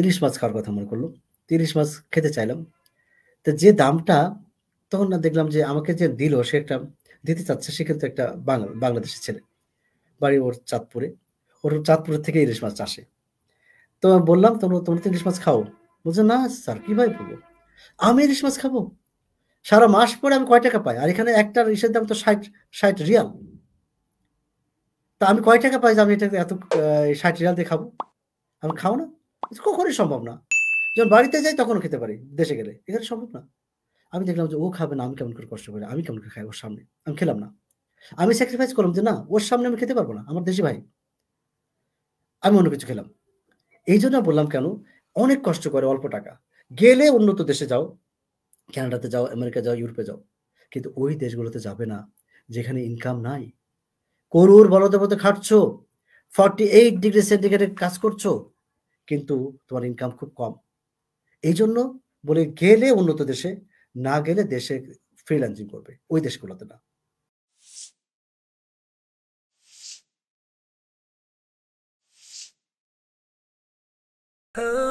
ইলিশ মাছ খাওয়ার কথা মনে করলো ইলিশ মাছ খেতে চাইলাম তো যে দামটা তখন না দেখলাম যে আমাকে যে দিল সে একটা দিতে চাচ্ছে সে কিন্তু একটা বাংলা বাংলাদেশের ছেলে বাড়ি ওর চাঁদপুরে ওর চাঁদপুর থেকে ইলিশ মাছ আসে তো বললাম তোমরা তোমরা তো ইলিশ মাছ খাও বলছে না স্যার কীভাবে বলবো আমি ইলিশ মাছ খাবো সারা মাস পরে আমি কয় টাকা পাই আর এখানে একটা ইসের দাম তো ষাট ষাট রিয়াল তা আমি কয় টাকা পাই যে আমি এটা এত ষাট রিয়াল দিয়ে খাবো আমি খাও না কখনই সম্ভব না যখন বাড়িতে যাই তখন খেতে পারি দেশে গেলে এখানে সম্ভব না আমি দেখলাম যে ও খাবে না আমি কেমন করে কষ্ট করি আমি কেমন করে খাই ওর সামনে আমি খেলাম না আমি স্যাক্রিফাইস করলাম যে না ওর সামনে আমি খেতে পারবো না আমার দেশি ভাই আমি অন্য কিছু খেলাম এই জন্য বললাম কেন অনেক কষ্ট করে অল্প টাকা গেলে উন্নত দেশে যাও ক্যানাডাতে যাও আমেরিকা যাও ইউরোপে যাও কিন্তু ওই দেশগুলোতে যাবে না যেখানে ইনকাম নাই করুর বলতে বলতে খাটছো ফর্টি এইট ডিগ্রি সেন্টিগ্রেডে কাজ করছো কিন্তু তোমার ইনকাম খুব কম এই জন্য বলে গেলে উন্নত দেশে না গেলে দেশে ফ্রিল্যান্সিং করবে ওই দেশগুলোতে না Oh